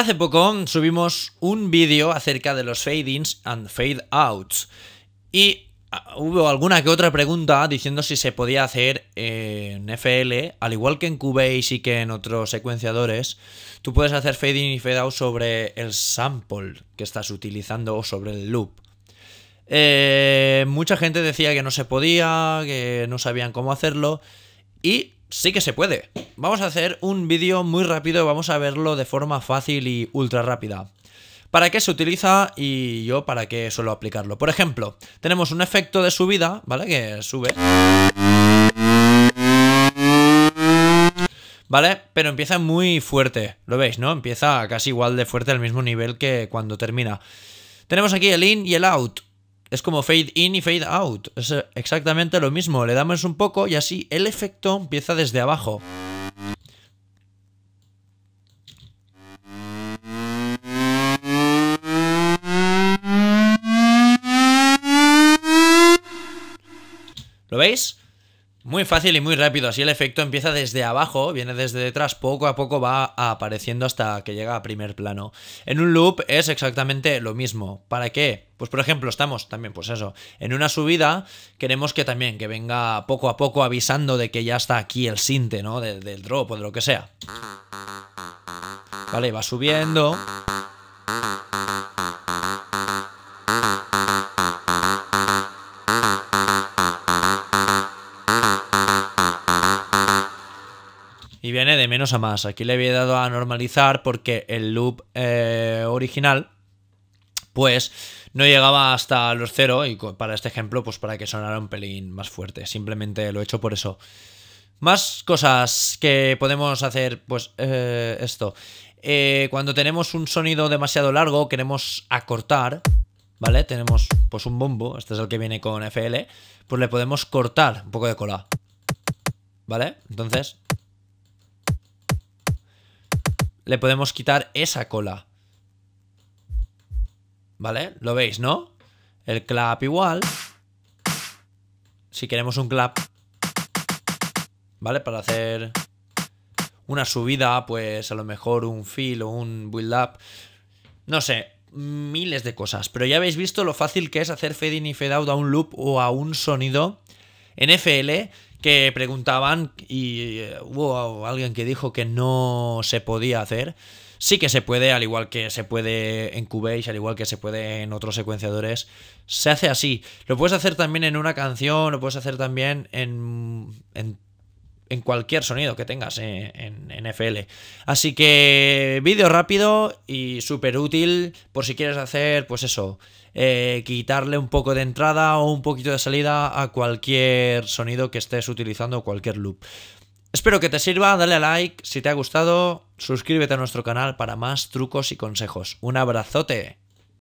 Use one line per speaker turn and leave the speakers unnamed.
Hace poco subimos un vídeo acerca de los fade-ins and fade-outs y ah, hubo alguna que otra pregunta diciendo si se podía hacer en FL, al igual que en Cubase y que en otros secuenciadores, tú puedes hacer fade-in y fade-out sobre el sample que estás utilizando o sobre el loop. Eh, mucha gente decía que no se podía, que no sabían cómo hacerlo y sí que se puede. Vamos a hacer un vídeo muy rápido, vamos a verlo de forma fácil y ultra rápida. ¿Para qué se utiliza y yo para qué suelo aplicarlo? Por ejemplo, tenemos un efecto de subida, ¿vale? Que sube. ¿Vale? Pero empieza muy fuerte, lo veis, ¿no? Empieza casi igual de fuerte al mismo nivel que cuando termina. Tenemos aquí el in y el out. Es como fade in y fade out. Es eh, exactamente lo mismo. Le damos un poco y así el efecto empieza desde abajo. ¿Lo veis? Muy fácil y muy rápido, así el efecto empieza desde abajo, viene desde detrás, poco a poco va apareciendo hasta que llega a primer plano. En un loop es exactamente lo mismo. ¿Para qué? Pues por ejemplo, estamos también, pues eso, en una subida, queremos que también, que venga poco a poco avisando de que ya está aquí el sinte, ¿no? del drop o de lo que sea. Vale, va subiendo. y viene de menos a más. Aquí le había dado a normalizar porque el loop eh, original pues no llegaba hasta los cero y para este ejemplo pues para que sonara un pelín más fuerte. Simplemente lo he hecho por eso. Más cosas que podemos hacer, pues eh, esto. Eh, cuando tenemos un sonido demasiado largo, queremos acortar, ¿vale? Tenemos pues un bombo, este es el que viene con FL, pues le podemos cortar un poco de cola, ¿vale? Entonces, le podemos quitar esa cola. ¿Vale? ¿Lo veis, no? El clap igual. Si queremos un clap. ¿Vale? Para hacer una subida, pues a lo mejor un fill o un build up. No sé, miles de cosas. Pero ya habéis visto lo fácil que es hacer fade in y fade out a un loop o a un sonido en FL que preguntaban y eh, hubo alguien que dijo que no se podía hacer. Sí que se puede, al igual que se puede en Cubase, al igual que se puede en otros secuenciadores. Se hace así. Lo puedes hacer también en una canción, lo puedes hacer también en, en en cualquier sonido que tengas eh, en, FL. Así que vídeo rápido y súper útil por si quieres hacer, pues eso, eh, quitarle un poco de entrada o un poquito de salida a cualquier sonido que estés utilizando cualquier loop. Espero que te sirva, dale a like si te ha gustado, suscríbete a nuestro canal para más trucos y consejos. Un abrazote.